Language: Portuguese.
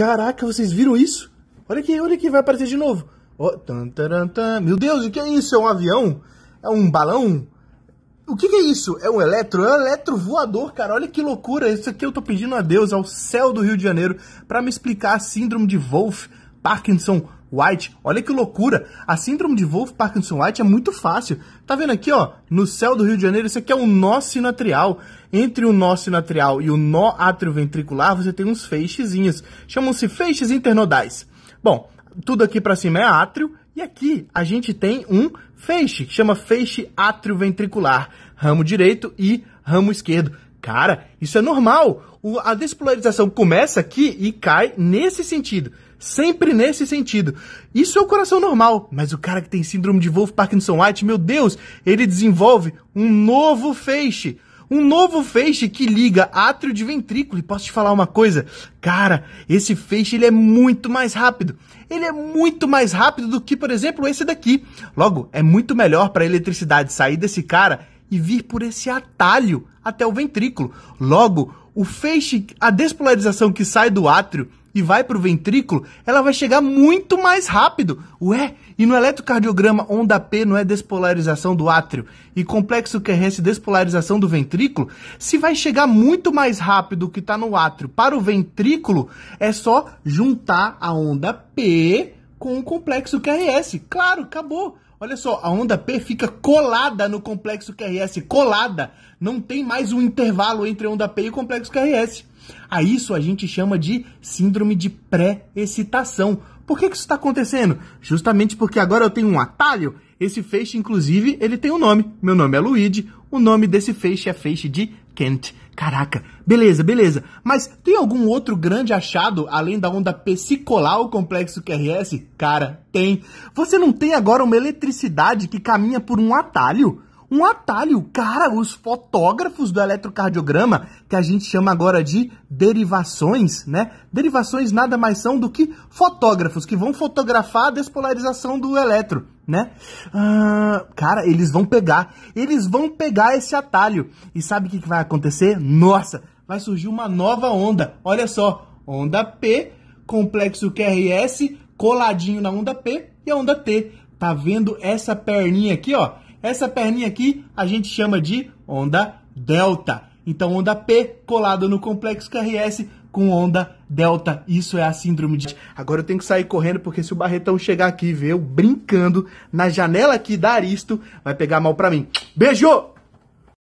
Caraca, vocês viram isso? Olha aqui, olha aqui, vai aparecer de novo. Oh, tan, tan. Meu Deus, o que é isso? É um avião? É um balão? O que, que, é isso? É um eletro? É um eletro voador, cara. Olha que loucura. Isso aqui eu tô pedindo a Deus, ao céu do Rio de Janeiro, para me explicar a síndrome de Wolff, Parkinson, White. Olha que loucura! A síndrome de Wolff Parkinson White é muito fácil. Tá vendo aqui, ó? No céu do Rio de Janeiro, isso aqui é um nó sinatrial. Entre o nó sinatrial e o nó atrioventricular, você tem uns feixezinhos. Chamam-se feixes internodais. Bom, tudo aqui para cima é átrio e aqui a gente tem um feixe, que chama feixe atrioventricular, ramo direito e ramo esquerdo. Cara, isso é normal. O, a despolarização começa aqui e cai nesse sentido. Sempre nesse sentido. Isso é o coração normal, mas o cara que tem síndrome de Wolf Parkinson White, meu Deus, ele desenvolve um novo feixe. Um novo feixe que liga átrio de ventrículo. E posso te falar uma coisa? Cara, esse feixe ele é muito mais rápido. Ele é muito mais rápido do que, por exemplo, esse daqui. Logo, é muito melhor para a eletricidade sair desse cara e vir por esse atalho até o ventrículo. Logo, o feixe, a despolarização que sai do átrio e vai para o ventrículo, ela vai chegar muito mais rápido. Ué, e no eletrocardiograma onda P não é despolarização do átrio e complexo QRS é despolarização do ventrículo? Se vai chegar muito mais rápido o que está no átrio para o ventrículo, é só juntar a onda P com o complexo QRS. Claro, acabou. Olha só, a onda P fica colada no complexo QRS, colada. Não tem mais um intervalo entre a onda P e o complexo QRS. A isso a gente chama de síndrome de pré-excitação. Por que, que isso está acontecendo? Justamente porque agora eu tenho um atalho esse feixe, inclusive, ele tem um nome. Meu nome é Luigi. O nome desse feixe é feixe de Kent. Caraca, beleza, beleza. Mas tem algum outro grande achado além da onda psicolar o complexo QRS? Cara, tem. Você não tem agora uma eletricidade que caminha por um atalho? um atalho. Cara, os fotógrafos do eletrocardiograma, que a gente chama agora de derivações, né? Derivações nada mais são do que fotógrafos que vão fotografar a despolarização do eletro né? Ah, cara, eles vão pegar, eles vão pegar esse atalho. E sabe o que, que vai acontecer? Nossa, vai surgir uma nova onda. Olha só, onda P, complexo QRS coladinho na onda P e a onda T. Tá vendo essa perninha aqui, ó? Essa perninha aqui a gente chama de onda delta. Então, onda P colada no complexo QRS com onda delta. Isso é a síndrome de. Agora eu tenho que sair correndo, porque se o Barretão chegar aqui e ver eu brincando na janela aqui da Aristo, vai pegar mal pra mim. Beijo!